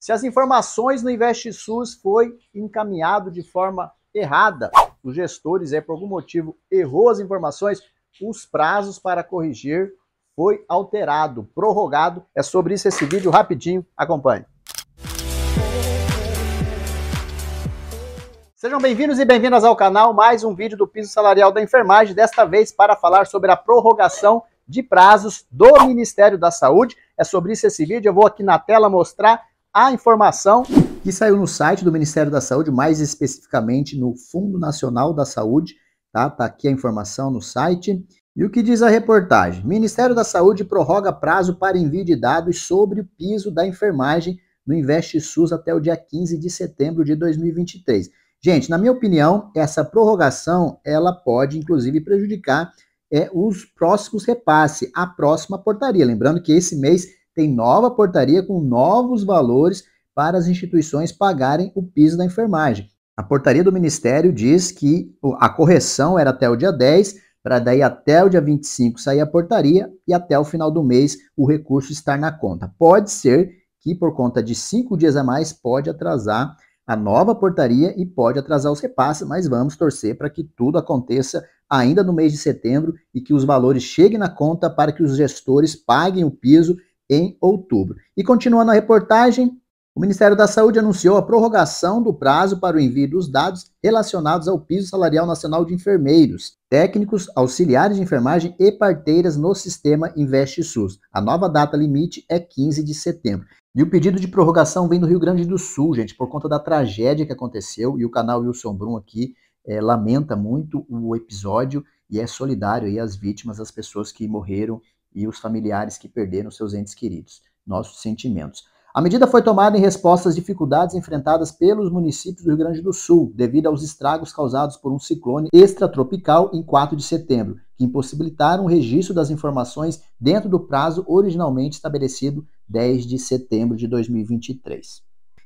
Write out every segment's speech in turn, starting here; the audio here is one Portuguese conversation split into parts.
se as informações no InvestSUS foi encaminhado de forma errada. Os gestores, é, por algum motivo, errou as informações, os prazos para corrigir foi alterado, prorrogado. É sobre isso esse vídeo rapidinho, acompanhe. Sejam bem-vindos e bem-vindas ao canal, mais um vídeo do piso salarial da enfermagem, desta vez para falar sobre a prorrogação de prazos do Ministério da Saúde. É sobre isso esse vídeo, eu vou aqui na tela mostrar a informação que saiu no site do Ministério da Saúde, mais especificamente no Fundo Nacional da Saúde, tá? Tá aqui a informação no site. E o que diz a reportagem? Ministério da Saúde prorroga prazo para envio de dados sobre o piso da enfermagem no InvestSUS até o dia 15 de setembro de 2023. Gente, na minha opinião, essa prorrogação ela pode inclusive prejudicar é, os próximos repasse, a próxima portaria. Lembrando que esse mês tem nova portaria com novos valores para as instituições pagarem o piso da enfermagem. A portaria do Ministério diz que a correção era até o dia 10, para daí até o dia 25 sair a portaria e até o final do mês o recurso estar na conta. Pode ser que por conta de cinco dias a mais pode atrasar a nova portaria e pode atrasar os repasses, mas vamos torcer para que tudo aconteça ainda no mês de setembro e que os valores cheguem na conta para que os gestores paguem o piso em outubro. E continuando a reportagem, o Ministério da Saúde anunciou a prorrogação do prazo para o envio dos dados relacionados ao piso salarial nacional de enfermeiros, técnicos, auxiliares de enfermagem e parteiras no sistema InvestSUS. A nova data limite é 15 de setembro. E o pedido de prorrogação vem do Rio Grande do Sul, gente, por conta da tragédia que aconteceu. E o canal Wilson Brum aqui é, lamenta muito o episódio e é solidário aí às vítimas, às pessoas que morreram e os familiares que perderam seus entes queridos. Nossos sentimentos. A medida foi tomada em resposta às dificuldades enfrentadas pelos municípios do Rio Grande do Sul, devido aos estragos causados por um ciclone extratropical em 4 de setembro, que impossibilitaram o registro das informações dentro do prazo originalmente estabelecido 10 de setembro de 2023.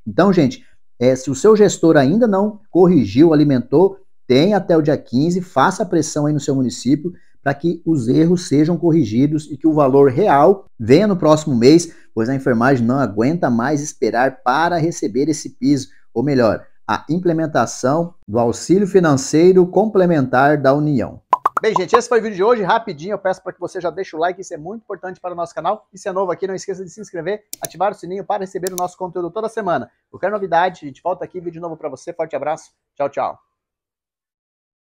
Então, gente, é, se o seu gestor ainda não corrigiu, alimentou, tem até o dia 15, faça pressão aí no seu município para que os erros sejam corrigidos e que o valor real venha no próximo mês, pois a enfermagem não aguenta mais esperar para receber esse piso, ou melhor, a implementação do auxílio financeiro complementar da União. Bem, gente, esse foi o vídeo de hoje. Rapidinho, eu peço para que você já deixe o like, isso é muito importante para o nosso canal. E se é novo aqui, não esqueça de se inscrever, ativar o sininho para receber o nosso conteúdo toda semana. Qualquer novidade, a gente volta aqui, vídeo novo para você. Forte abraço, tchau, tchau.